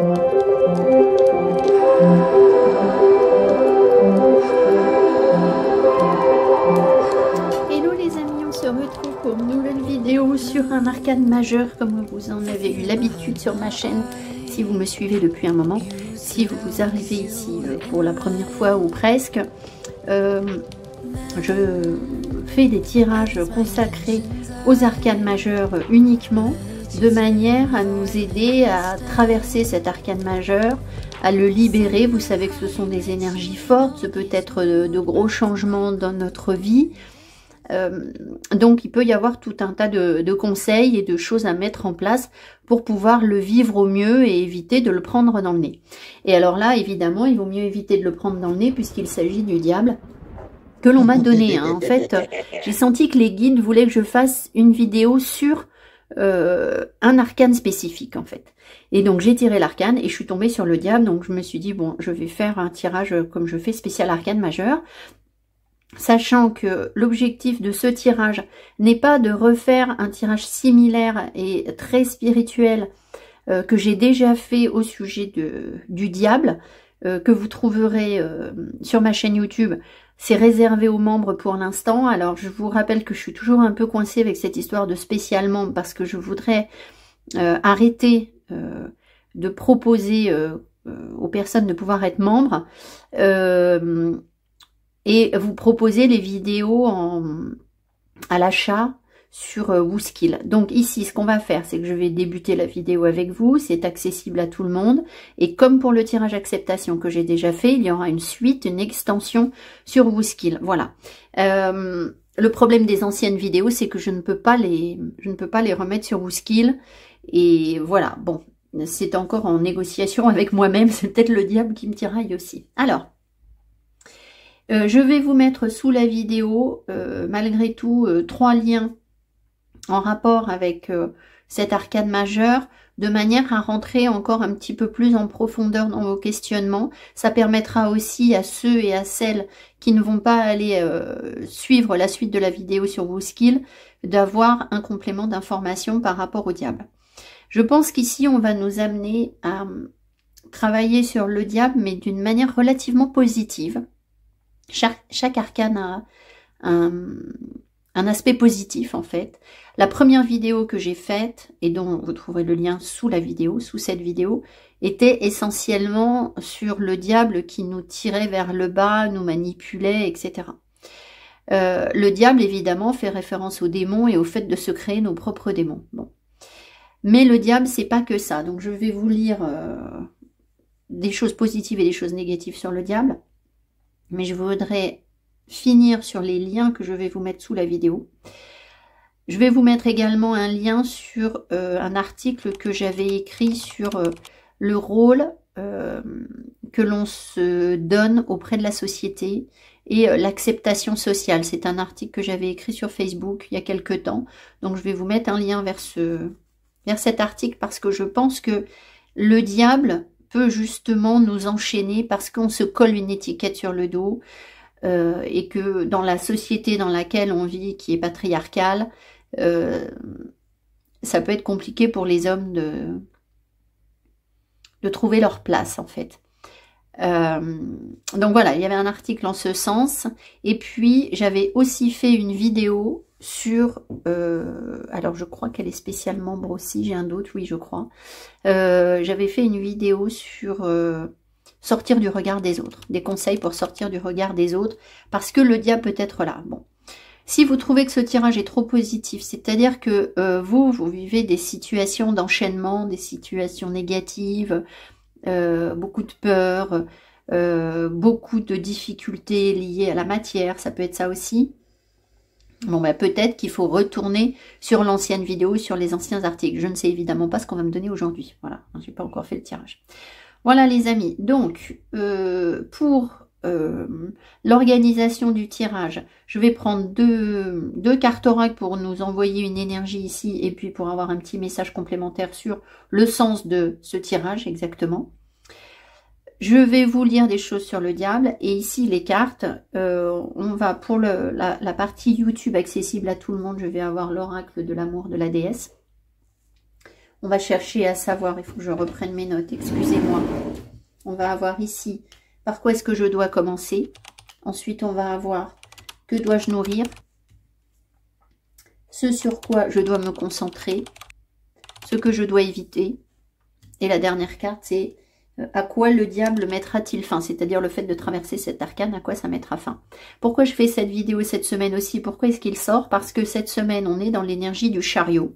Hello les amis, on se retrouve pour une nouvelle vidéo sur un arcade majeur comme vous en avez eu l'habitude sur ma chaîne si vous me suivez depuis un moment. Si vous vous arrivez ici euh, pour la première fois ou presque, euh, je fais des tirages consacrés aux arcades majeurs uniquement de manière à nous aider à traverser cet arcane majeur, à le libérer. Vous savez que ce sont des énergies fortes, ce peut être de, gros changements dans notre vie. Euh, donc il peut y avoir tout un tas de, conseils et de choses à mettre en place pour pouvoir le vivre au mieux et éviter de le prendre dans le nez. Et alors là, évidemment, il vaut mieux éviter de le prendre dans le nez puisqu'il s'agit du diable que l'on m'a donné. Hein. En fait, j'ai senti que les guides voulaient que je fasse une vidéo sur euh, un arcane spécifique en fait. Et donc j'ai tiré l'arcane et je suis tombée sur le diable, donc je me suis dit bon je vais faire un tirage comme je fais spécial arcane majeur, sachant que l'objectif de ce tirage n'est pas de refaire un tirage similaire et très spirituel euh, que j'ai déjà fait au sujet de, du diable, euh, que vous trouverez sur ma chaîne YouTube c'est réservé aux membres pour l'instant. Alors, je vous rappelle que je suis toujours un peu coincée avec cette histoire de spécialement, parce que je voudrais euh, arrêter euh, de proposer euh, aux personnes de pouvoir être membres et vous proposer les vidéos en, à l'achat sur euh, WooSkill. Donc ici, ce qu'on va faire, c'est que je vais débuter la vidéo avec vous. C'est accessible à tout le monde. Et comme pour le tirage acceptation que j'ai déjà fait, il y aura une suite, une extension sur WooSkill. Voilà. Euh, le problème des anciennes vidéos, c'est que je ne peux pas les, je ne peux pas les remettre sur WooSkill. Et voilà, bon, c'est encore en négociation avec moi-même. C'est peut-être le diable qui me tiraille aussi. Alors, euh, je vais vous mettre sous la vidéo, malgré tout, trois liens en rapport avec euh, cet arcane majeur de manière à rentrer encore un petit peu plus en profondeur dans vos questionnements. Ça permettra aussi à ceux et à celles qui ne vont pas aller euh, suivre la suite de la vidéo sur vos skills d'avoir un complément d'information par rapport au diable. Je pense qu'ici on va nous amener à hum, travailler sur le diable mais d'une manière relativement positive. Chaque, chaque arcane a un, un aspect positif en fait. La première vidéo que j'ai faite, et dont vous trouverez le lien sous la vidéo, sous cette vidéo, était essentiellement sur le diable qui nous tirait vers le bas, nous manipulait, etc. Euh, le diable, évidemment, fait référence aux démons et au fait de se créer nos propres démons. Bon. Mais le diable, c'est pas que ça. Donc je vais vous lire euh, des choses positives et des choses négatives sur le diable. Mais je voudrais finir sur les liens que je vais vous mettre sous la vidéo. Je vais vous mettre également un lien sur euh, un article que j'avais écrit sur euh, le rôle euh, que l'on se donne auprès de la société et l'acceptation sociale. C'est un article que j'avais écrit sur Facebook il y a quelques temps. Donc je vais vous mettre un lien vers, ce, vers cet article parce que je pense que le diable peut justement nous enchaîner parce qu'on se colle une étiquette sur le dos, euh, et que dans la société dans laquelle on vit, qui est patriarcale, euh, ça peut être compliqué pour les hommes de, trouver leur place en fait. Euh, donc voilà, il y avait un article en ce sens. Et puis j'avais aussi fait une vidéo sur, alors je crois qu'elle est spécialement brossée, j'ai un doute, oui je crois. j'avais fait une vidéo sur sortir du regard des autres, des conseils pour sortir du regard des autres, parce que le diable peut être là. Bon. Si vous trouvez que ce tirage est trop positif, c'est-à-dire que euh, vous, vous vivez des situations d'enchaînement, des situations négatives, euh, beaucoup de peur, euh, beaucoup de difficultés liées à la matière, ça peut être ça aussi. Bon, ben peut-être qu'il faut retourner sur l'ancienne vidéo, sur les anciens articles. Je ne sais évidemment pas ce qu'on va me donner aujourd'hui. Voilà, je n'ai pas encore fait le tirage. Voilà les amis, donc euh, pour euh, l'organisation du tirage, je vais prendre deux, deux cartes oracles pour nous envoyer une énergie ici et puis pour avoir un petit message complémentaire sur le sens de ce tirage exactement. Je vais vous lire des choses sur le diable et ici les cartes, euh, on va pour la partie YouTube accessible à tout le monde, je vais avoir l'oracle de l'amour de la déesse. On va chercher à savoir, il faut que je reprenne mes notes, excusez-moi. On va avoir ici, par quoi est-ce que je dois commencer Ensuite, on va avoir, que dois-je nourrir Ce sur quoi je dois me concentrer Ce que je dois éviter Et la dernière carte, c'est euh, à quoi le diable mettra-t-il fin C'est-à-dire le fait de traverser cette arcane, à quoi ça mettra fin Pourquoi je fais cette vidéo cette semaine aussi Pourquoi est-ce qu'il sort Parce que cette semaine, on est dans l'énergie du chariot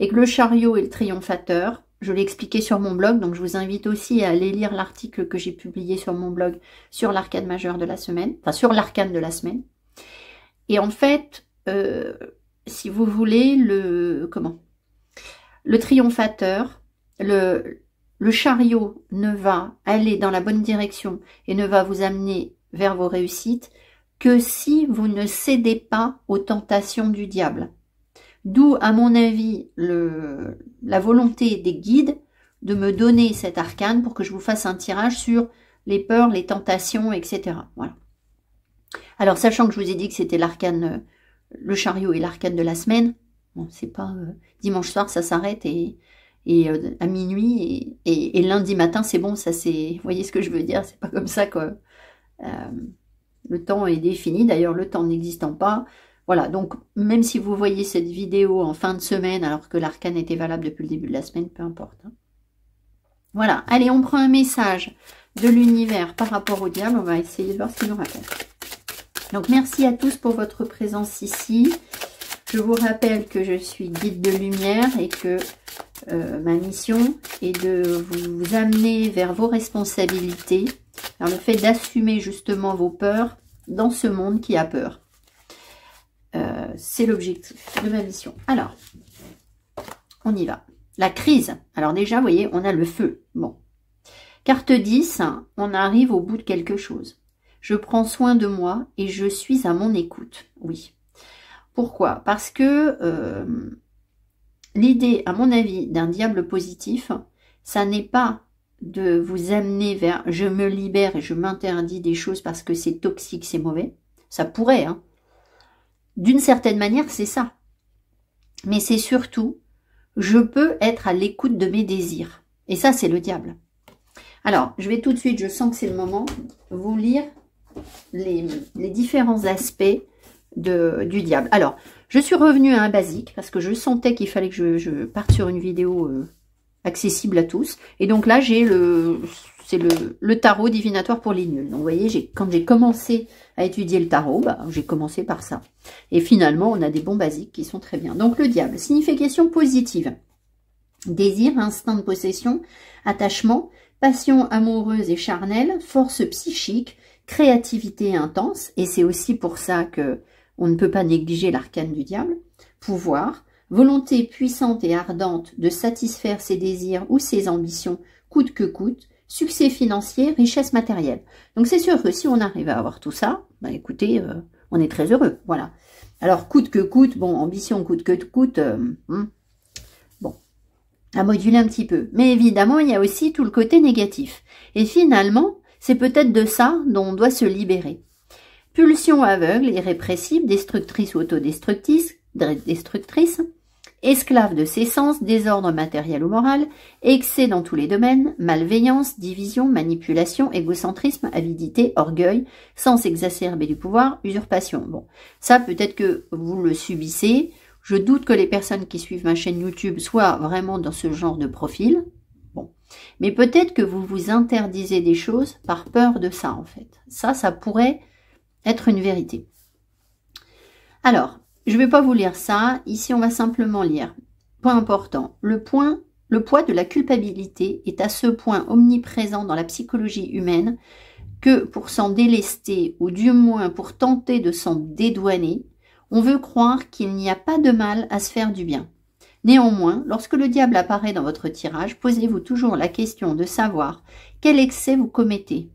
et que le chariot est le triomphateur. Je l'ai expliqué sur mon blog, donc je vous invite aussi à aller lire l'article que j'ai publié sur mon blog sur l'arcade majeur de la semaine, enfin sur l'arcane de la semaine. Et en fait, euh, si vous voulez, le comment Le triomphateur, le, le chariot ne va aller dans la bonne direction et ne va vous amener vers vos réussites que si vous ne cédez pas aux tentations du diable. D'où, à mon avis, le, la volonté des guides de me donner cet arcane pour que je vous fasse un tirage sur les peurs, les tentations, etc. Voilà. Alors, sachant que je vous ai dit que c'était l'arcane, euh, le chariot et l'arcane de la semaine, c'est pas euh, dimanche soir, ça s'arrête et, euh, à minuit et, lundi matin, c'est bon, ça c'est, vous voyez ce que je veux dire, c'est pas comme ça que le temps est défini. D'ailleurs, le temps n'existant pas, voilà, donc même si vous voyez cette vidéo en fin de semaine, alors que l'arcane était valable depuis le début de la semaine, peu importe. Hein. Voilà, allez, on prend un message de l'univers par rapport au diable. On va essayer de voir ce qu'il nous raconte. Donc, merci à tous pour votre présence ici. Je vous rappelle que je suis guide de lumière et que euh, ma mission est de vous amener vers vos responsabilités, vers le fait d'assumer justement vos peurs dans ce monde qui a peur c'est l'objectif de ma mission. Alors, on y va. La crise. Alors déjà, vous voyez, on a le feu. Bon. Carte 10, on arrive au bout de quelque chose. Je prends soin de moi et je suis à mon écoute. Oui. Pourquoi Parce que euh, l'idée, à mon avis, d'un diable positif, ça n'est pas de vous amener vers je me libère et je m'interdis des choses parce que c'est toxique, c'est mauvais. Ça pourrait, hein. D'une certaine manière, c'est ça. Mais c'est surtout, je peux être à l'écoute de mes désirs. Et ça, c'est le diable. Alors, je vais tout de suite, je sens que c'est le moment, vous lire les, différents aspects de, du diable. Alors, je suis revenue à un basique parce que je sentais qu'il fallait que je, parte sur une vidéo euh, accessible à tous. Et donc là, j'ai le c'est le, tarot divinatoire pour les nuls. Donc, vous voyez, quand j'ai commencé à étudier le tarot, bah, j'ai commencé par ça. Et finalement, on a des bons basiques qui sont très bien. Donc, le diable, signification positive. Désir, instinct de possession, attachement, passion amoureuse et charnelle, force psychique, créativité intense. Et c'est aussi pour ça que on ne peut pas négliger l'arcane du diable. Pouvoir, volonté puissante et ardente de satisfaire ses désirs ou ses ambitions coûte que coûte, succès financier, richesse matérielle. Donc c'est sûr que si on arrive à avoir tout ça, bah, écoutez, euh, on est très heureux, voilà. Alors coûte que coûte, bon, ambition coûte que coûte, euh, hein. bon, à moduler un petit peu. Mais évidemment, il y a aussi tout le côté négatif. Et finalement, c'est peut-être de ça dont on doit se libérer. Pulsion aveugle, irrépressible, destructrice, ou autodestructrice, destructrice, esclave de ses sens, désordre matériel ou moral, excès dans tous les domaines, malveillance, division, manipulation, égocentrisme, avidité, orgueil, sens exacerbé du pouvoir, usurpation. Bon, ça peut-être que vous le subissez. Je doute que les personnes qui suivent ma chaîne YouTube soient vraiment dans ce genre de profil. Bon, mais peut-être que vous vous interdisez des choses par peur de ça en fait. Ça, ça pourrait être une vérité. Alors, je ne vais pas vous lire ça. Ici, on va simplement lire. Point important. Le point, le poids de la culpabilité est à ce point omniprésent dans la psychologie humaine que pour s'en délester ou du moins pour tenter de s'en dédouaner, on veut croire qu'il n'y a pas de mal à se faire du bien. Néanmoins, lorsque le diable apparaît dans votre tirage, posez-vous toujours la question de savoir quel excès vous commettez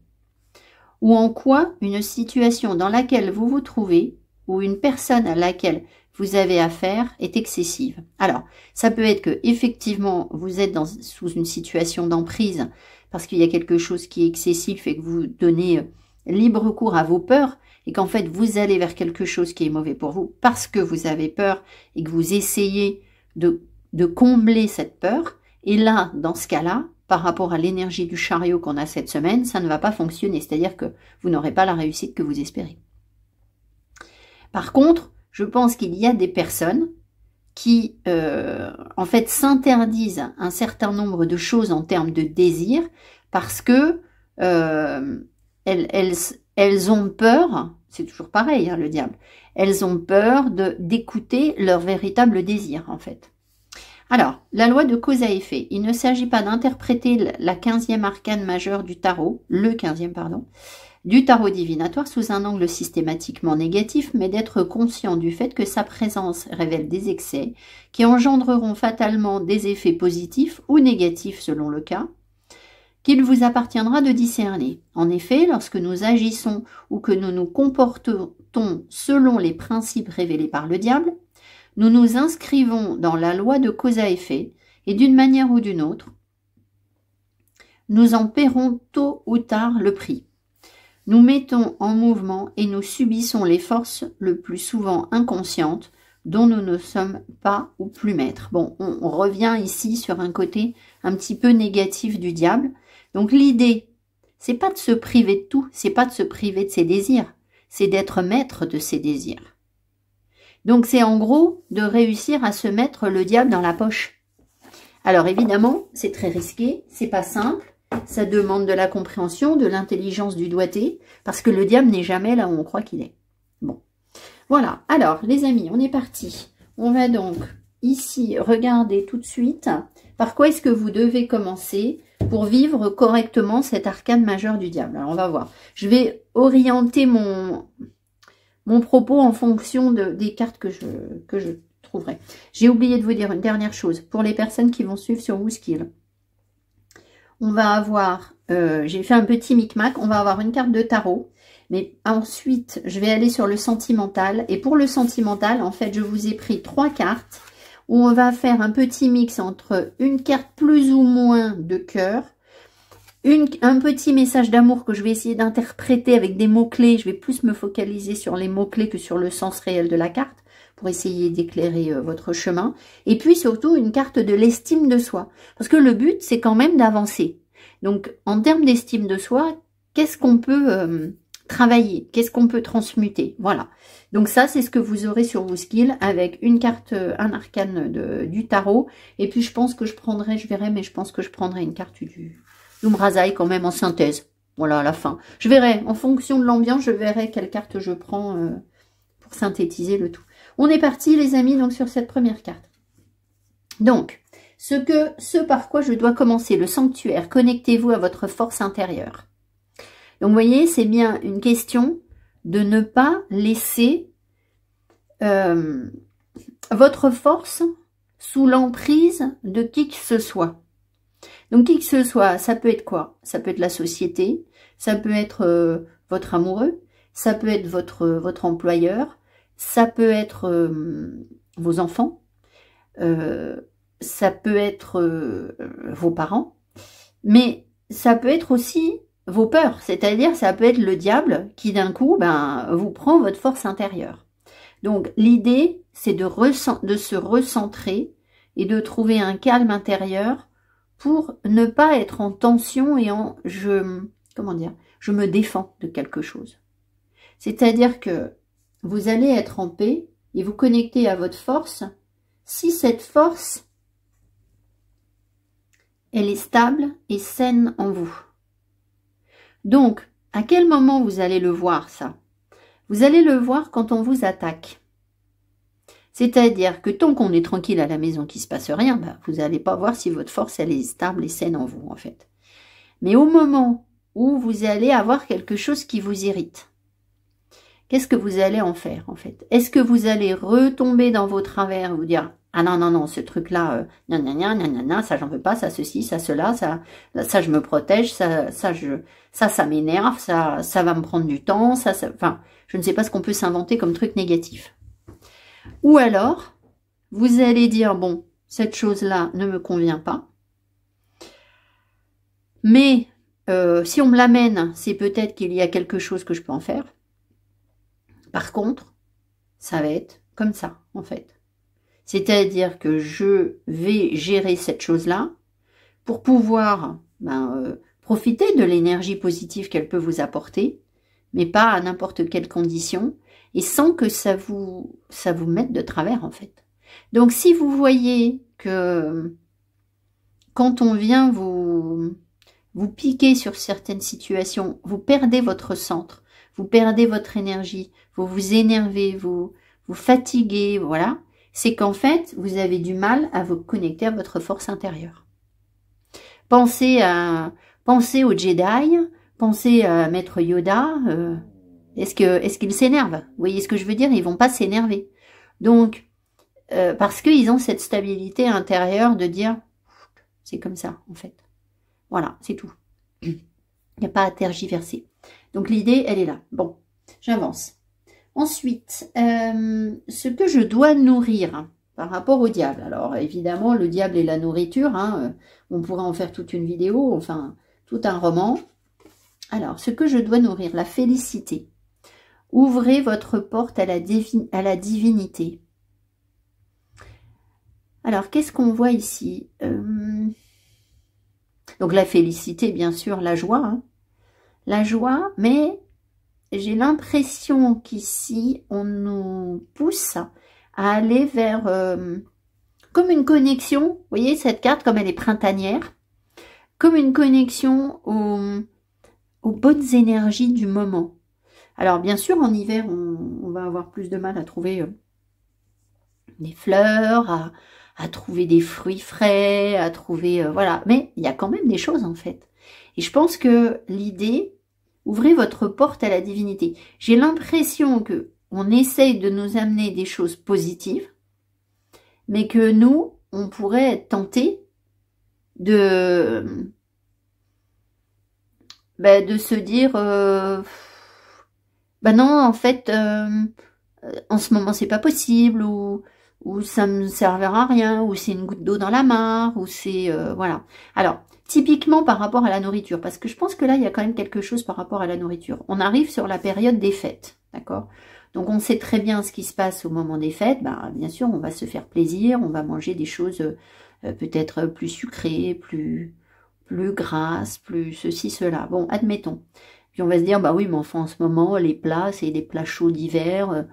ou en quoi une situation dans laquelle vous vous trouvez ou une personne à laquelle vous avez affaire est excessive. Alors, ça peut être que effectivement vous êtes dans, sous une situation d'emprise parce qu'il y a quelque chose qui est excessif et que vous donnez euh, libre cours à vos peurs et qu'en fait vous allez vers quelque chose qui est mauvais pour vous parce que vous avez peur et que vous essayez de, de combler cette peur. Et là, dans ce cas-là, par rapport à l'énergie du chariot qu'on a cette semaine, ça ne va pas fonctionner, c'est-à-dire que vous n'aurez pas la réussite que vous espérez. Par contre, je pense qu'il y a des personnes qui, euh, en fait, s'interdisent un certain nombre de choses en termes de désir parce que euh, elles, ont peur, c'est toujours pareil, hein, le diable, elles ont peur de d'écouter leur véritable désir, en fait. Alors, la loi de cause à effet. Il ne s'agit pas d'interpréter la 15e arcane majeure du tarot, le 15e, pardon, du tarot divinatoire sous un angle systématiquement négatif, mais d'être conscient du fait que sa présence révèle des excès qui engendreront fatalement des effets positifs ou négatifs selon le cas, qu'il vous appartiendra de discerner. En effet, lorsque nous agissons ou que nous nous comportons selon les principes révélés par le diable, nous nous inscrivons dans la loi de cause à effet, et d'une manière ou d'une autre, nous en paierons tôt ou tard le prix. Nous mettons en mouvement et nous subissons les forces le plus souvent inconscientes dont nous ne sommes pas ou plus maîtres. Bon, on revient ici sur un côté un petit peu négatif du diable. Donc l'idée, c'est pas de se priver de tout, c'est pas de se priver de ses désirs, c'est d'être maître de ses désirs. Donc c'est en gros de réussir à se mettre le diable dans la poche. Alors évidemment, c'est très risqué, c'est pas simple, ça demande de la compréhension, de l'intelligence, du doigté, parce que le diable n'est jamais là où on croit qu'il est. Bon. Voilà. Alors, les amis, on est parti. On va donc ici regarder tout de suite par quoi est-ce que vous devez commencer pour vivre correctement cet arcane majeur du diable. Alors, on va voir. Je vais orienter mon, mon propos en fonction des cartes que je, que je trouverai. J'ai oublié de vous dire une dernière chose. Pour les personnes qui vont suivre sur WooSkill, on va avoir, euh, j'ai fait un petit micmac, on va avoir une carte de tarot. Mais ensuite, je vais aller sur le sentimental. Et pour le sentimental, en fait, je vous ai pris trois cartes où on va faire un petit mix entre une carte plus ou moins de cœur, une, un petit message d'amour que je vais essayer d'interpréter avec des mots-clés. Je vais plus me focaliser sur les mots-clés que sur le sens réel de la carte pour essayer d'éclairer euh, votre chemin. Et puis surtout une carte de l'estime de soi. Parce que le but, c'est quand même d'avancer. Donc en termes d'estime de soi, qu'est-ce qu'on peut euh, travailler Qu'est-ce qu'on peut transmuter Voilà. Donc ça, c'est ce que vous aurez sur vos skills avec une carte, euh, un arcane du tarot. Et puis je pense que je prendrai, je verrai, mais je pense que je prendrai une carte du Doomrazai quand même en synthèse. Voilà, à la fin. Je verrai, en fonction de l'ambiance, je verrai quelle carte je prends pour synthétiser le tout. On est parti, les amis, donc sur cette première carte. Donc, ce, que, ce par quoi je dois commencer, le sanctuaire, connectez-vous à votre force intérieure. Donc, vous voyez, c'est bien une question de ne pas laisser euh, votre force sous l'emprise de qui que ce soit. Donc, qui que ce soit, ça peut être quoi Ça peut être la société, ça peut être euh, votre amoureux, ça peut être votre, votre employeur, ça peut être euh, vos enfants, euh, ça peut être euh, vos parents, mais ça peut être aussi vos peurs, c'est-à-dire ça peut être le diable qui d'un coup ben, vous prend votre force intérieure. Donc l'idée, c'est de, de se recentrer et de trouver un calme intérieur pour ne pas être en tension et en je comment dire je me défends de quelque chose. C'est-à-dire que vous allez être en paix et vous connecter à votre force, si cette force, elle est stable et saine en vous. Donc, à quel moment vous allez le voir, ça Vous allez le voir quand on vous attaque. C'est-à-dire que tant qu'on est tranquille à la maison, qu'il ne se passe rien, bah, vous n'allez pas voir si votre force, elle est stable et saine en vous, en fait. Mais au moment où vous allez avoir quelque chose qui vous irrite, qu'est-ce que vous allez en faire en fait Est-ce que vous allez retomber dans vos travers et vous dire ah non non non ce truc là euh, ça j'en veux pas ça ceci ça cela ça ça je me protège ça ça je ça ça m'énerve ça ça va me prendre du temps ça enfin je ne sais pas ce qu'on peut s'inventer comme truc négatif. Ou alors vous allez dire bon cette chose là ne me convient pas mais euh, si on me l'amène c'est peut-être qu'il y a quelque chose que je peux en faire par contre, ça va être comme ça, en fait. C'est-à-dire que je vais gérer cette chose-là pour pouvoir ben, euh, profiter de l'énergie positive qu'elle peut vous apporter, mais pas à n'importe quelle condition, et sans que ça vous, ça vous mette de travers, en fait. Donc si vous voyez que quand on vient vous, vous piquer sur certaines situations, vous perdez votre centre, vous perdez votre énergie, vous vous énervez, vous vous fatiguez, voilà, c'est qu'en fait, vous avez du mal à vous connecter à votre force intérieure. Pensez à pensez au Jedi, pensez à Maître Yoda. Euh, est-ce que est-ce qu'ils s'énervent Vous voyez ce que je veux dire Ils vont pas s'énerver. Donc euh, parce qu'ils ont cette stabilité intérieure de dire c'est comme ça en fait. Voilà, c'est tout. Il n'y a pas à tergiverser. Donc l'idée, elle est là. Bon, j'avance. Ensuite, euh, ce que je dois nourrir hein, par rapport au diable. Alors évidemment, le diable et la nourriture, hein, euh, on pourrait en faire toute une vidéo, enfin tout un roman. Alors, ce que je dois nourrir, la félicité. Ouvrez votre porte à la, divinité. Alors, qu'est-ce qu'on voit ici euh, Donc la félicité, bien sûr, la joie, hein la joie, mais j'ai l'impression qu'ici, on nous pousse à aller vers euh, comme une connexion. Vous voyez, cette carte, comme elle est printanière, comme une connexion aux, bonnes énergies du moment. Alors, bien sûr, en hiver, on, va avoir plus de mal à trouver euh, des fleurs, à, trouver des fruits frais, à trouver... Euh, voilà, mais il y a quand même des choses, en fait. Et je pense que l'idée, Ouvrez votre porte à la divinité. J'ai l'impression que on essaye de nous amener des choses positives, mais que nous, on pourrait tenter de, bah, de se dire, Ben non, en fait, euh, en ce moment c'est pas possible, ou, ou ça me servira à rien, ou c'est une goutte d'eau dans la mare, ou c'est euh, voilà. Alors, typiquement par rapport à la nourriture, parce que je pense que là, il y a quand même quelque chose par rapport à la nourriture. On arrive sur la période des fêtes, d'accord Donc, on sait très bien ce qui se passe au moment des fêtes. Ben, bien sûr, on va se faire plaisir, on va manger des choses euh, euh, peut-être plus sucrées, plus, plus grasses, plus ceci, cela. Bon, admettons. Puis on va se dire, bah oui, mais enfin, en ce moment, les plats, c'est des plats chauds d'hiver.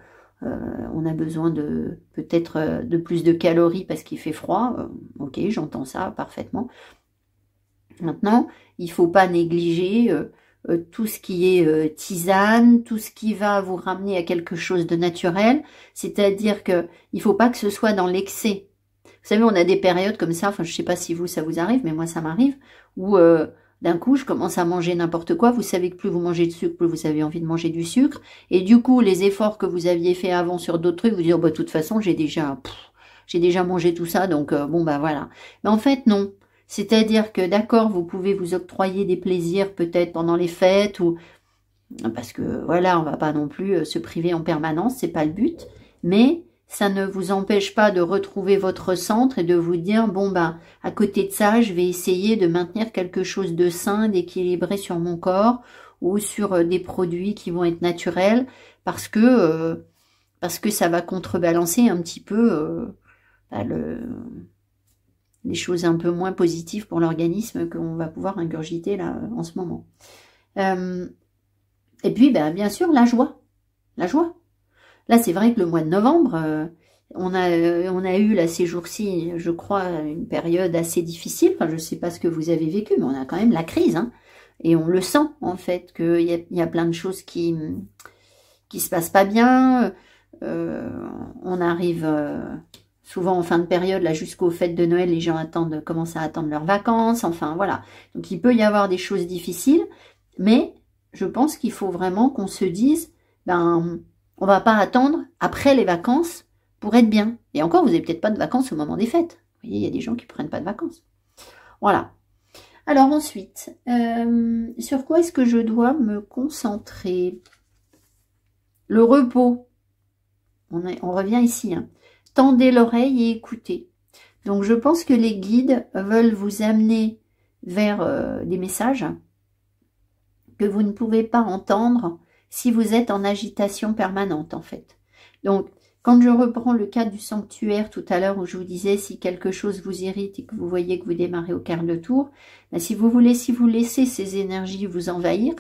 Euh, on a besoin de peut-être de plus de calories parce qu'il fait froid. ok, j'entends ça parfaitement. Maintenant, il ne faut pas négliger euh, euh, tout ce qui est euh, tisane, tout ce qui va vous ramener à quelque chose de naturel. C'est-à-dire que il faut pas que ce soit dans l'excès. Vous savez, on a des périodes comme ça, enfin je sais pas si vous ça vous arrive, mais moi ça m'arrive, où d'un coup je commence à manger n'importe quoi, vous savez que plus vous mangez de sucre, plus vous avez envie de manger du sucre, et du coup les efforts que vous aviez fait avant sur d'autres trucs, vous dire oh, bah de toute façon j'ai déjà j'ai déjà mangé tout ça, donc bon bah voilà. Mais en fait non, c'est-à-dire que d'accord, vous pouvez vous octroyer des plaisirs peut-être pendant les fêtes ou parce que voilà, on va pas non plus euh, se priver en permanence, c'est pas le but, mais ça ne vous empêche pas de retrouver votre centre et de vous dire bon ben à côté de ça, je vais essayer de maintenir quelque chose de sain, d'équilibré sur mon corps ou sur euh, des produits qui vont être naturels parce que euh, parce que ça va contrebalancer un petit peu ben, le des choses un peu moins positives pour l'organisme qu'on va pouvoir ingurgiter là en ce moment. Euh, et puis, ben, bien sûr, la joie. La joie. Là, c'est vrai que le mois de novembre, euh, on, a, euh, on a eu là ces jours-ci, je crois, une période assez difficile. je ne sais pas ce que vous avez vécu, mais on a quand même la crise. Hein. Et on le sent, en fait, qu'il y a, y a plein de choses qui qui se passent pas bien. on arrive Souvent en fin de période, là jusqu'aux fêtes de Noël, les gens attendent, commencent à attendre leurs vacances, enfin voilà. Donc il peut y avoir des choses difficiles, mais je pense qu'il faut vraiment qu'on se dise, ben on va pas attendre après les vacances pour être bien. Et encore, vous n'avez peut-être pas de vacances au moment des fêtes. Vous voyez, il y a des gens qui prennent pas de vacances. Voilà. Alors ensuite, euh, sur quoi est-ce que je dois me concentrer Le repos. On, on revient ici. Hein tendez l'oreille et écoutez. Donc je pense que les guides veulent vous amener vers euh, des messages que vous ne pouvez pas entendre si vous êtes en agitation permanente en fait. Donc quand je reprends le cas du sanctuaire tout à l'heure où je vous disais si quelque chose vous irrite et que vous voyez que vous démarrez au quart de tour, ben, si vous voulez, si vous laissez ces énergies vous envahir,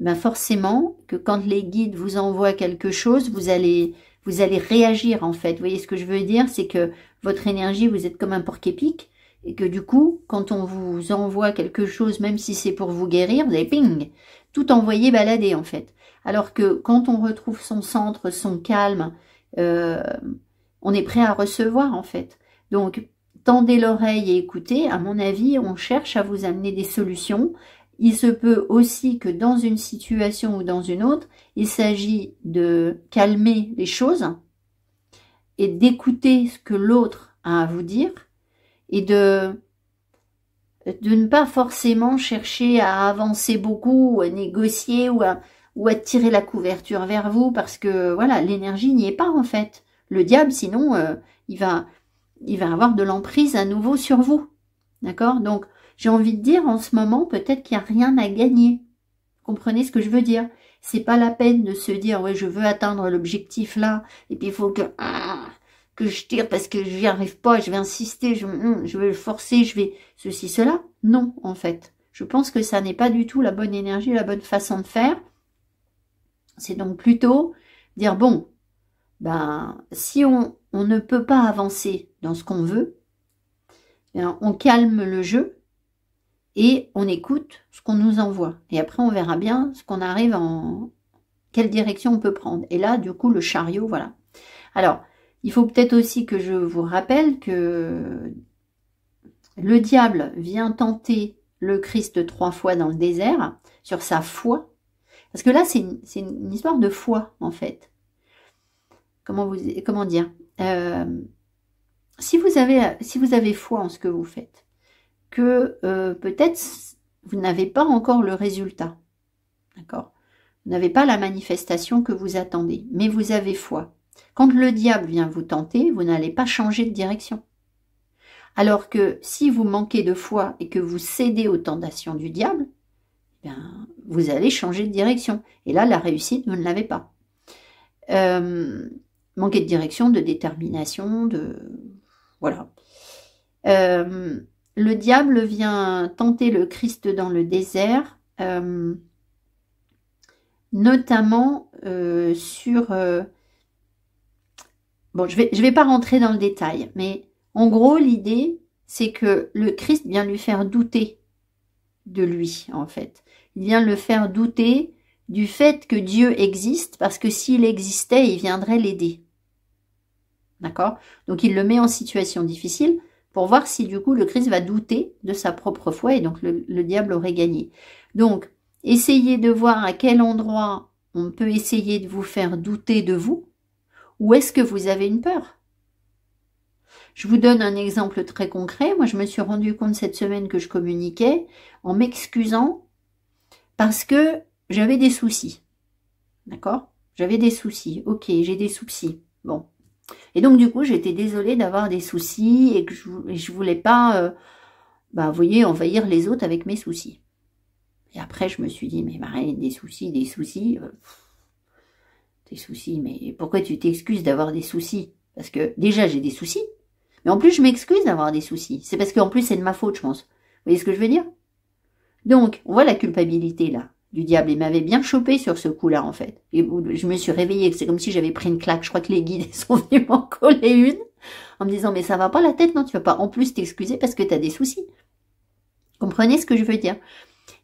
ben forcément que quand les guides vous envoient quelque chose, vous allez vous allez réagir en fait. Vous voyez ce que je veux dire C'est que votre énergie, vous êtes comme un porc-épic et que du coup, quand on vous envoie quelque chose, même si c'est pour vous guérir, vous allez ping, tout envoyer balader en fait. Alors que quand on retrouve son centre, son calme, euh, on est prêt à recevoir en fait. Donc, tendez l'oreille et écoutez. À mon avis, on cherche à vous amener des solutions, il se peut aussi que dans une situation ou dans une autre, il s'agit de calmer les choses et d'écouter ce que l'autre a à vous dire et de, de ne pas forcément chercher à avancer beaucoup ou à négocier ou à, ou à tirer la couverture vers vous parce que voilà, l'énergie n'y est pas en fait. Le diable, sinon, euh, il, va, il va avoir de l'emprise à nouveau sur vous. D'accord Donc, j'ai envie de dire en ce moment, peut-être qu'il n'y a rien à gagner. comprenez ce que je veux dire C'est pas la peine de se dire ouais, je veux atteindre l'objectif là et puis il faut que ah, que je tire parce que je n'y arrive pas, je vais insister, hum, je, vais le forcer, je vais ceci cela. Non, en fait. Je pense que ça n'est pas du tout la bonne énergie, la bonne façon de faire. C'est donc plutôt dire bon, ben si on, on ne peut pas avancer dans ce qu'on veut, eh on calme le jeu et on écoute ce qu'on nous envoie. Et après, on verra bien ce qu'on arrive en quelle direction on peut prendre. Et là, du coup, le chariot, voilà. Alors, il faut peut-être aussi que je vous rappelle que le diable vient tenter le Christ trois fois dans le désert sur sa foi. Parce que là, c'est une, histoire de foi, en fait. Comment, vous, comment dire euh, si, vous avez, si vous avez foi en ce que vous faites, que euh, peut-être vous n'avez pas encore le résultat. D'accord Vous n'avez pas la manifestation que vous attendez, mais vous avez foi. Quand le diable vient vous tenter, vous n'allez pas changer de direction. Alors que si vous manquez de foi et que vous cédez aux tentations du diable, eh bien, vous allez changer de direction. Et là, la réussite, vous ne l'avez pas. Euh, manquer de direction, de détermination, de... Voilà. Euh, le diable vient tenter le Christ dans le désert, euh, notamment euh, sur... Euh, bon, je ne vais, vais pas rentrer dans le détail, mais en gros, l'idée, c'est que le Christ vient lui faire douter de lui, en fait. Il vient le faire douter du fait que Dieu existe, parce que s'il existait, il viendrait l'aider. D'accord Donc il le met en situation difficile, pour voir si du coup le Christ va douter de sa propre foi et donc le, diable aurait gagné. Donc, essayez de voir à quel endroit on peut essayer de vous faire douter de vous ou est-ce que vous avez une peur je vous donne un exemple très concret. Moi, je me suis rendu compte cette semaine que je communiquais en m'excusant parce que j'avais des soucis. D'accord J'avais des soucis. Ok, j'ai des soucis. Bon. Et donc du coup, j'étais désolée d'avoir des soucis et que je, ne je voulais pas, euh, bah, vous voyez, envahir les autres avec mes soucis. Et après, je me suis dit, mais Marie, des soucis, des soucis, euh, des soucis, mais pourquoi tu t'excuses d'avoir des soucis Parce que déjà, j'ai des soucis, mais en plus, je m'excuse d'avoir des soucis. C'est parce qu'en plus, c'est de ma faute, je pense. Vous voyez ce que je veux dire Donc, on voit la culpabilité là du diable. Il m'avait bien chopé sur ce coup-là, en fait. Et je me suis réveillée. C'est comme si j'avais pris une claque. Je crois que les guides sont venus m'en coller une en me disant, mais ça va pas la tête, non, tu vas pas en plus t'excuser parce que tu as des soucis. Comprenez ce que je veux dire?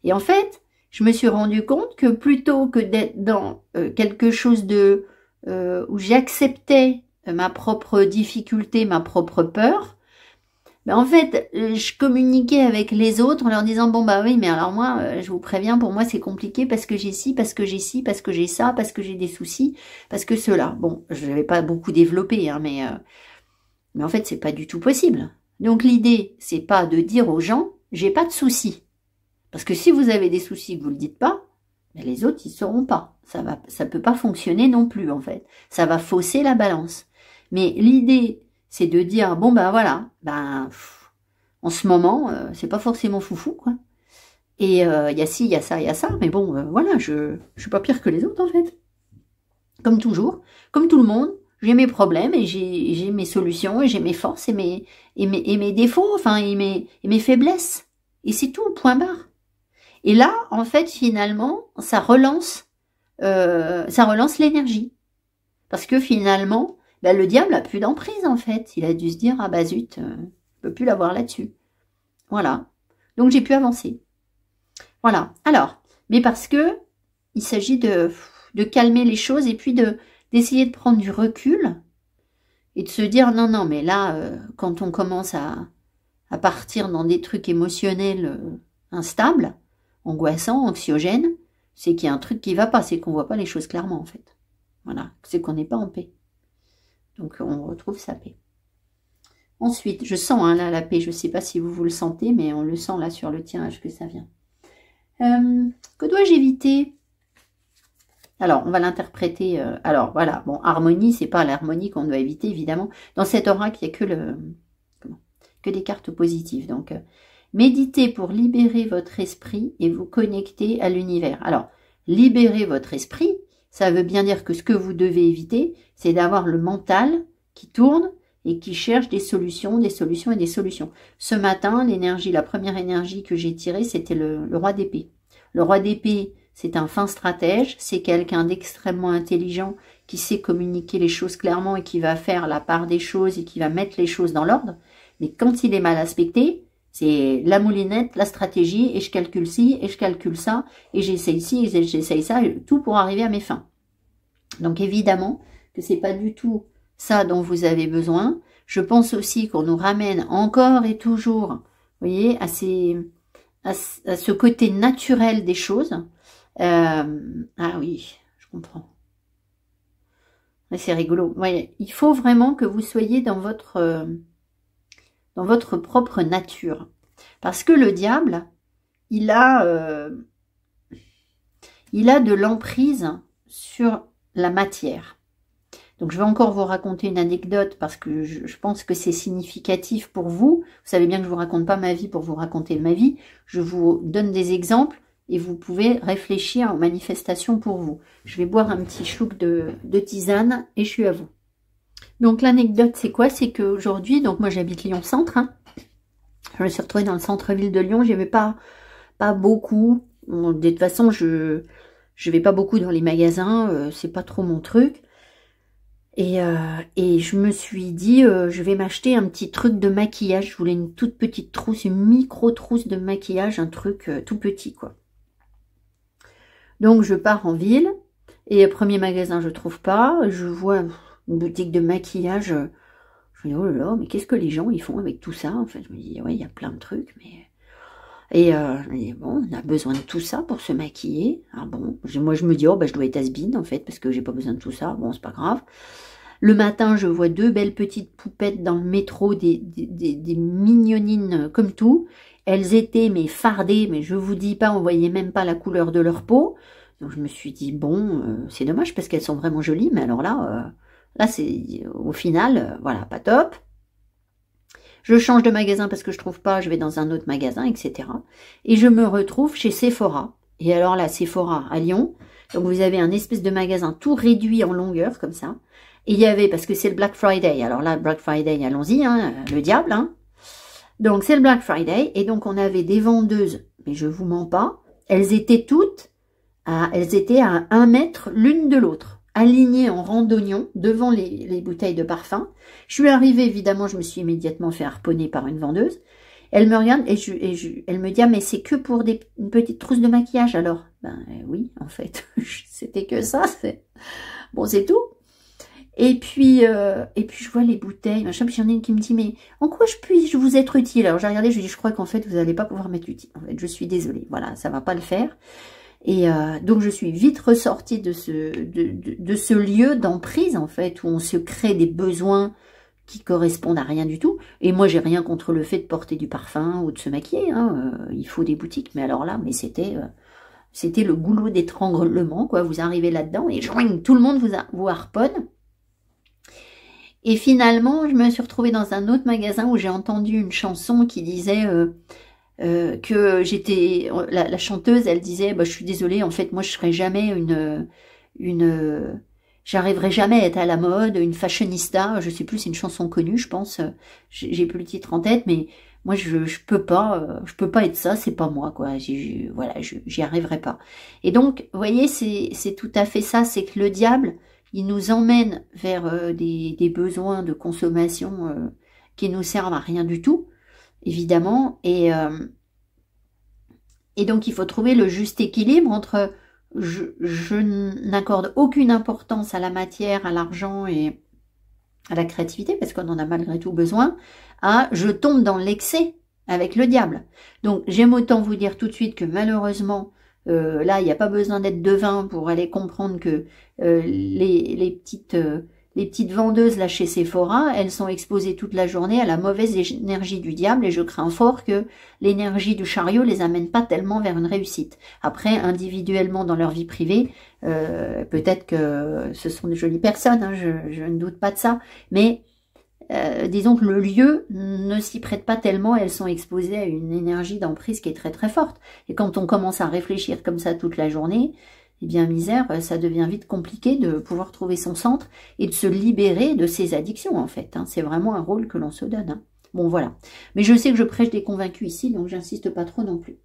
Et en fait, je me suis rendu compte que plutôt que d'être dans euh, quelque chose de, euh, où j'acceptais ma propre difficulté, ma propre peur, mais en fait, euh, je communiquais avec les autres en leur disant bon bah oui, mais alors moi, euh, je vous préviens, pour moi c'est compliqué parce que j'ai ci, parce que j'ai ci, parce que j'ai ça, parce que j'ai des soucis, parce que cela. Bon, je n'avais pas beaucoup développé, hein, mais euh, mais en fait c'est pas du tout possible. Donc l'idée c'est pas de dire aux gens j'ai pas de soucis, parce que si vous avez des soucis que vous le dites pas, ben les autres ils sauront pas. Ça va, ça peut pas fonctionner non plus en fait. Ça va fausser la balance. Mais l'idée c'est de dire bon ben voilà, ben en ce moment, euh, c'est pas forcément foufou, quoi. Et euh, il y a ci, il y a ça, il y a ça, mais bon, euh, voilà, je, je suis pas pire que les autres en fait. Comme toujours, comme tout le monde, j'ai mes problèmes et j'ai mes solutions et j'ai mes forces et mes, et mes, et mes défauts, enfin, et mes, et mes faiblesses. Et c'est tout, point barre. Et là, en fait, finalement, ça relance, ça relance l'énergie. Parce que finalement, ben, le diable a plus d'emprise en fait. Il a dû se dire ah bah zut, euh, je peux plus l'avoir là-dessus. Voilà. Donc j'ai pu avancer. Voilà. Alors, mais parce que il s'agit de, de calmer les choses et puis de d'essayer de prendre du recul et de se dire non non mais là euh, quand on commence à partir dans des trucs émotionnels euh, instables, angoissants, anxiogènes, c'est qu'il y a un truc qui va pas, c'est qu'on voit pas les choses clairement en fait. Voilà, c'est qu'on n'est pas en paix. Donc on retrouve sa paix. Ensuite, je sens hein, là la paix, je ne sais pas si vous vous le sentez, mais on le sent là sur le tirage que ça vient. Euh, que dois-je éviter alors, on va l'interpréter. Euh, alors, voilà. Bon, harmonie, c'est pas l'harmonie qu'on doit éviter, évidemment. Dans cet oracle, il n'y a que le, que des cartes positives. Donc, euh, méditez pour libérer votre esprit et vous connecter à l'univers. Alors, libérer votre esprit, ça veut bien dire que ce que vous devez éviter, c'est d'avoir le mental qui tourne et qui cherche des solutions, des solutions et des solutions. Ce matin, l'énergie, la première énergie que j'ai tirée, c'était le, roi d'épée. Le roi d'épée, c'est un fin stratège, c'est quelqu'un d'extrêmement intelligent qui sait communiquer les choses clairement et qui va faire la part des choses et qui va mettre les choses dans l'ordre. Mais quand il est mal aspecté, c'est la moulinette, la stratégie, et je calcule ci, et je calcule ça, et j'essaye ci, et j'essaye ça, tout pour arriver à mes fins. Donc évidemment que c'est pas du tout ça dont vous avez besoin. Je pense aussi qu'on nous ramène encore et toujours, vous voyez, à, ces, à, ce côté naturel des choses. Euh, ah oui, je comprends. Mais c'est rigolo. il faut vraiment que vous soyez dans votre... Euh, dans votre propre nature. Parce que le diable, il a, euh, il a de l'emprise sur la matière. Donc je vais encore vous raconter une anecdote parce que je, pense que c'est significatif pour vous. Vous savez bien que je vous raconte pas ma vie pour vous raconter ma vie. Je vous donne des exemples et vous pouvez réfléchir aux manifestations pour vous. Je vais boire un petit chouc de tisane et je suis à vous. Donc l'anecdote, c'est quoi C'est qu'aujourd'hui, donc moi j'habite Lyon-Centre. Hein. Je me suis retrouvée dans le centre-ville de Lyon. Je vais pas, pas beaucoup. de toute façon, je je vais pas beaucoup dans les magasins. Euh, c'est pas trop mon truc. Et, euh, et je me suis dit, euh, je vais m'acheter un petit truc de maquillage. Je voulais une toute petite trousse, une micro trousse de maquillage, un truc tout petit quoi. Donc je pars en ville. Et premier magasin, je trouve pas. Je vois, une boutique de maquillage. Euh, je me dis, oh là là, mais qu'est-ce que les gens ils font avec tout ça En fait, je me dis, ouais, il y a plein de trucs, mais. Et euh, je bon, on a besoin de tout ça pour se maquiller. Ah bon Moi, je me dis, oh, bah, je dois être asbine, en fait, parce que j'ai pas besoin de tout ça. Bon, c'est pas grave. Le matin, je vois deux belles petites poupettes dans le métro, des, des, des, mignonines euh, comme tout. Elles étaient, mais fardées, mais je vous dis pas, on voyait même pas la couleur de leur peau. Donc, je me suis dit, bon, c'est dommage parce qu'elles sont vraiment jolies, mais alors là, Là, c'est au final, euh, voilà, pas top. Je change de magasin parce que je trouve pas, je vais dans un autre magasin, etc. Et je me retrouve chez Sephora. Et alors là, Sephora à Lyon, donc vous avez un espèce de magasin tout réduit en longueur comme ça. Et il y avait, parce que c'est le Black Friday, alors là, Black Friday, allons-y, hein, le diable. Hein. Donc c'est le Black Friday, et donc on avait des vendeuses, mais je vous mens pas, elles étaient toutes, elles étaient à un mètre l'une de l'autre alignée en rang d'oignons devant les, bouteilles de parfum. Je suis arrivée, évidemment, je me suis immédiatement fait harponner par une vendeuse. Elle me regarde et, je, elle me dit ah, mais c'est que pour une petite trousse de maquillage alors Ben euh, oui, en fait, c'était que ça. Bon, c'est tout. Et puis, euh, et puis je vois les bouteilles, machin, puis j'en ai une qui me dit, mais en quoi je puis-je vous être utile Alors j'ai regardé, je lui dis, je crois qu'en fait, vous n'allez pas pouvoir m'être utile. En fait, je suis désolée, voilà, ça va pas le faire. Et euh, donc, je suis vite ressortie de ce, de, de, ce lieu d'emprise, en fait, où on se crée des besoins qui correspondent à rien du tout. Et moi, j'ai rien contre le fait de porter du parfum ou de se maquiller. Hein. Euh, il faut des boutiques, mais alors là, mais c'était... Euh, c'était le goulot d'étranglement, quoi. Vous arrivez là-dedans et tout le monde vous, harponne. Et finalement, je me suis retrouvée dans un autre magasin où j'ai entendu une chanson qui disait euh, que j'étais la, chanteuse elle disait bah, je suis désolée en fait moi je serai jamais une une j'arriverai jamais à être à la mode une fashionista je sais plus c'est une chanson connue je pense j'ai plus le titre en tête mais moi je, je peux pas je peux pas être ça c'est pas moi quoi je, voilà j'y arriverai pas et donc vous voyez c'est c'est tout à fait ça c'est que le diable il nous emmène vers euh, des, des besoins de consommation euh, qui nous servent à rien du tout évidemment. Et, euh, et donc il faut trouver le juste équilibre entre je, n'accorde aucune importance à la matière, à l'argent et à la créativité, parce qu'on en a malgré tout besoin, à je tombe dans l'excès avec le diable. Donc j'aime autant vous dire tout de suite que malheureusement, euh, là, il n'y a pas besoin d'être devin pour aller comprendre que euh, les, les, petites les petites vendeuses là chez Sephora, elles sont exposées toute la journée à la mauvaise énergie du diable et je crains fort que l'énergie du chariot les amène pas tellement vers une réussite. Après, individuellement dans leur vie privée, euh, peut-être que ce sont de jolies personnes, hein, je, ne doute pas de ça, mais euh, disons que le lieu ne s'y prête pas tellement, elles sont exposées à une énergie d'emprise qui est très très forte. Et quand on commence à réfléchir comme ça toute la journée, eh bien, misère, ça devient vite compliqué de pouvoir trouver son centre et de se libérer de ses addictions, en fait. Hein. C'est vraiment un rôle que l'on se donne. Hein. Bon, voilà. Mais je sais que je prêche des convaincus ici, donc j'insiste pas trop non plus.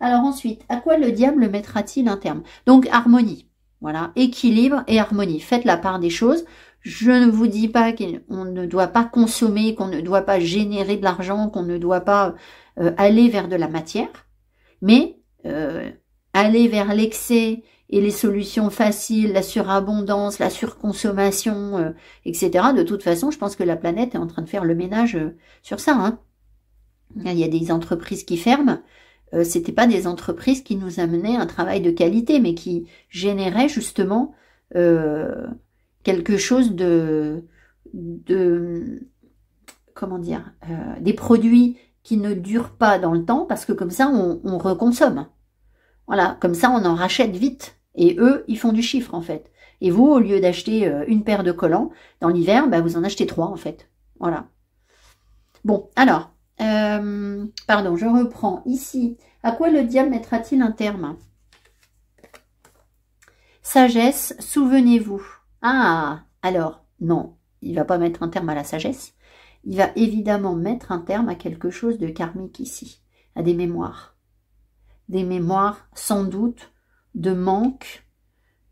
Alors ensuite, à quoi le diable mettra-t-il un terme Donc, harmonie. Voilà, équilibre et harmonie. Faites la part des choses. Je ne vous dis pas qu'on ne doit pas consommer, qu'on ne doit pas générer de l'argent, qu'on ne doit pas euh, aller vers de la matière, mais euh, aller vers l'excès et les solutions faciles, la surabondance, la surconsommation, euh, etc. De toute façon, je pense que la planète est en train de faire le ménage euh, sur ça. Hein. Il y a des entreprises qui ferment. Euh, C'était pas des entreprises qui nous amenaient un travail de qualité, mais qui généraient justement euh, quelque chose de, de comment dire, des produits qui ne durent pas dans le temps, parce que comme ça, on, on reconsomme. Voilà, comme ça on en rachète vite. Et eux, ils font du chiffre en fait. Et vous, au lieu d'acheter euh, une paire de collants, dans l'hiver, bah, vous en achetez trois en fait. Voilà. Bon, alors, euh, pardon, je reprends ici. À quoi le diable mettra-t-il un terme Sagesse, souvenez-vous. Ah, alors, non, il va pas mettre un terme à la sagesse. Il va évidemment mettre un terme à quelque chose de karmique ici, à des mémoires. Des mémoires, sans doute, de manque,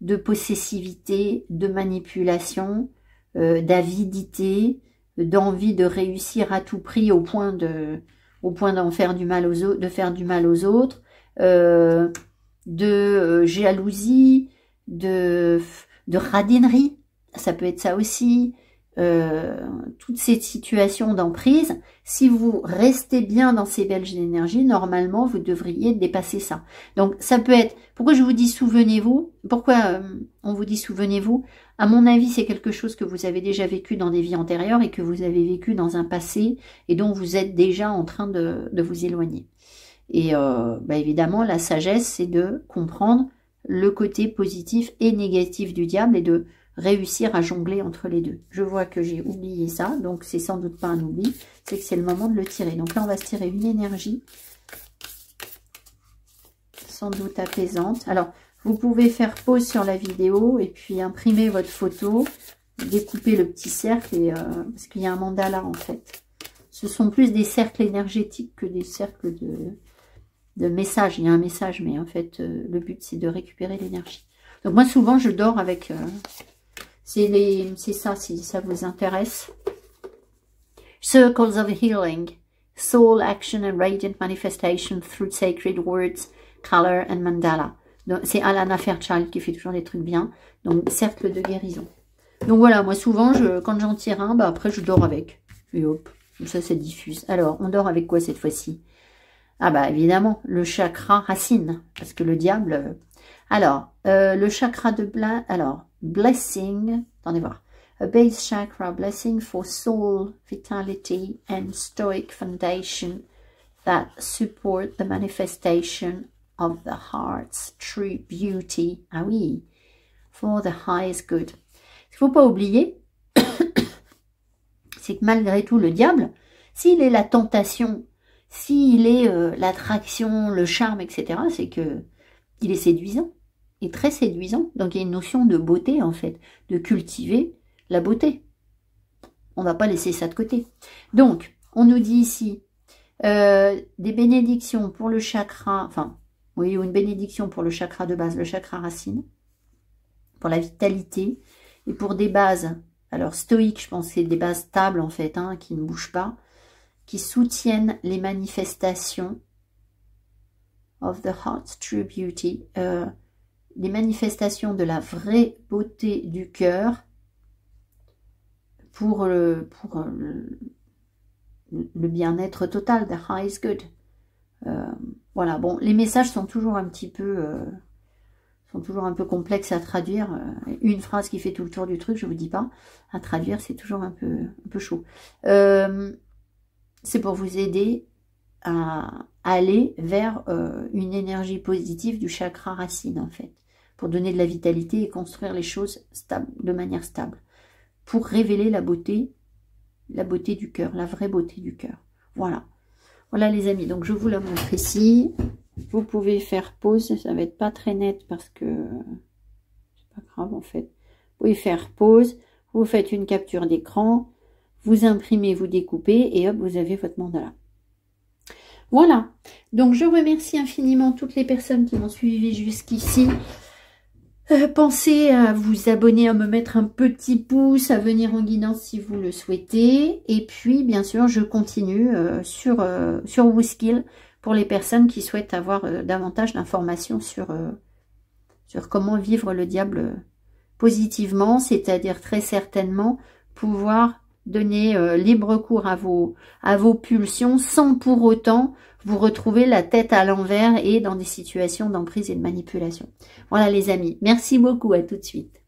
de possessivité, de manipulation, euh, d'avidité, d'envie de réussir à tout prix au point de au point d'en faire du mal aux autres, de faire du mal aux autres, euh, de euh, jalousie, de de radinerie, ça peut être ça aussi, euh, toute cette situation d'emprise, si vous restez bien dans ces belges d'énergie, normalement, vous devriez dépasser ça. Donc, ça peut être... Pourquoi je vous dis souvenez-vous Pourquoi euh, on vous dit souvenez-vous À mon avis, c'est quelque chose que vous avez déjà vécu dans des vies antérieures et que vous avez vécu dans un passé et dont vous êtes déjà en train de, vous éloigner. Et euh, bah, évidemment, la sagesse, c'est de comprendre le côté positif et négatif du diable et de réussir à jongler entre les deux. Je vois que j'ai oublié ça, donc c'est sans doute pas un oubli, c'est que c'est le moment de le tirer. Donc là, on va se tirer une énergie, sans doute apaisante. Alors, vous pouvez faire pause sur la vidéo et puis imprimer votre photo, découper le petit cercle, et, euh, parce qu'il y a un mandala en fait. Ce sont plus des cercles énergétiques que des cercles de, de messages. Il y a un message, mais en fait, euh, le but, c'est de récupérer l'énergie. Donc moi, souvent, je dors avec... Euh, c'est ça si ça vous intéresse. Circles of Healing, Soul Action and Radiant Manifestation through Sacred Words, Color and Mandala. C'est Alana Fairchild qui fait toujours des trucs bien. Donc, cercle de guérison. Donc voilà, moi souvent, je, quand j'en tire un, bah après je dors avec. Et hop, ça c'est diffuse. Alors, on dort avec quoi cette fois-ci Ah bah évidemment, le chakra racine, parce que le diable... Euh, alors, euh, le chakra de blanc... Alors, blessing, attendez voir, a base chakra blessing for soul vitality and stoic foundation that support the manifestation of the heart's true beauty. Ah oui, for the highest good. Ce ne faut pas oublier, c'est que malgré tout, le diable, s'il est la tentation, s'il est euh, l'attraction, le charme, etc., c'est que il est séduisant est très séduisant. Donc il y a une notion de beauté, en fait, de cultiver la beauté. On ne va pas laisser ça de côté. Donc, on nous dit ici euh, des bénédictions pour le chakra, enfin, oui, une bénédiction pour le chakra de base, le chakra racine, pour la vitalité, et pour des bases, alors stoïques, je pense, c'est des bases stables, en fait, hein, qui ne bougent pas, qui soutiennent les manifestations of the heart's true beauty, euh, les manifestations de la vraie beauté du cœur pour le, euh, bien-être total, the is good. Euh, voilà, bon, les messages sont toujours un petit peu, euh, sont toujours un peu complexes à traduire. Une phrase qui fait tout le tour du truc, je vous dis pas. À traduire, c'est toujours un peu, peu chaud. c'est pour vous aider à aller vers une énergie positive du chakra racine, en fait pour donner de la vitalité et construire les choses de manière stable, pour révéler la beauté, la beauté du cœur, la vraie beauté du cœur. Voilà. Voilà les amis, donc je vous la montre ici. Vous pouvez faire pause, ça va être pas très net parce que c'est pas grave en fait. Vous pouvez faire pause, vous faites une capture d'écran, vous imprimez, vous découpez et hop, vous avez votre mandala. Voilà, donc je remercie infiniment toutes les personnes qui m'ont suivi jusqu'ici. Euh, pensez à vous abonner, à me mettre un petit pouce, à venir en guidance si vous le souhaitez. Et puis, bien sûr, je continue euh, sur, euh, sur WooSkill pour les personnes qui souhaitent avoir davantage d'informations sur, sur comment vivre le diable positivement, c'est-à-dire très certainement pouvoir donner libre cours à vos, à vos pulsions sans pour autant vous retrouvez la tête à l'envers et dans des situations d'emprise et de manipulation. Voilà les amis, merci beaucoup, à tout de suite.